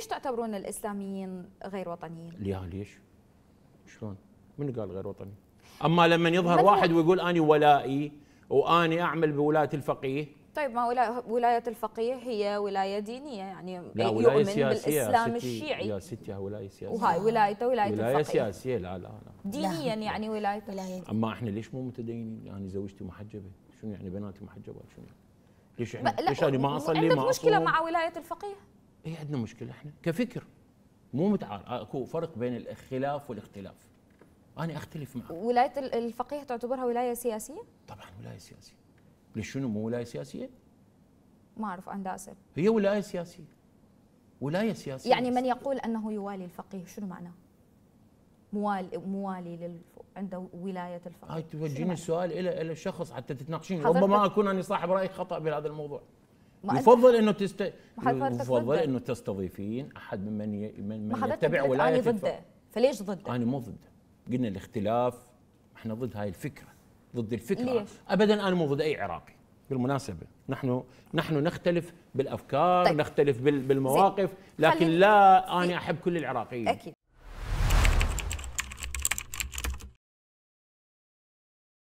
ليش تعتبرون الاسلاميين غير وطنيين؟ يا ليش؟ شلون؟ من قال غير وطني؟ اما لما يظهر واحد ويقول اني ولائي واني اعمل بولايه الفقيه طيب ما ولايه الفقيه هي ولايه دينيه يعني لا ولايه سياسيه بالاسلام الشيعي يا ستي ولايه سياسيه وهاي ولايته ولايه ولايه الفقيه سياسيه لا لا لا دينيا لا. يعني ولايه ولايه اما احنا ليش مو متدينين؟ يعني زوجتي محجبه شنو يعني بناتي محجبات شنو يعني؟ ليش احنا ليش انا ما اصلي ما عندك مشكله مع ولايه الفقيه؟ ايه عندنا مشكله احنا كفكر مو متعار اكو فرق بين الخلاف والاختلاف انا اختلف معك ولايه الفقيه تعتبرها ولايه سياسيه طبعا ولايه سياسيه ليش شنو مو ولايه سياسيه ما اعرف انا اسال هي ولايه سياسيه ولايه سياسيه يعني من يقول انه يوالي الفقيه شنو معناه موالي موالي للف... عند ولايه الفقيه هاي توجهين السؤال الى الى شخص حتى تتناقشين ربما اكون اني صاحب راي خطا بهذا الموضوع يفضل انه تست يفضل انه تستضيفين احد ممن من, من يتبع ولايه انا ضده فليش ضده؟ انا مو ضده قلنا الاختلاف احنا ضد هاي الفكره ضد الفكره ليش؟ ابدا انا مو ضد اي عراقي بالمناسبه نحن نحن نختلف بالافكار طيب. نختلف بالمواقف لكن لا انا احب كل العراقيين اكيد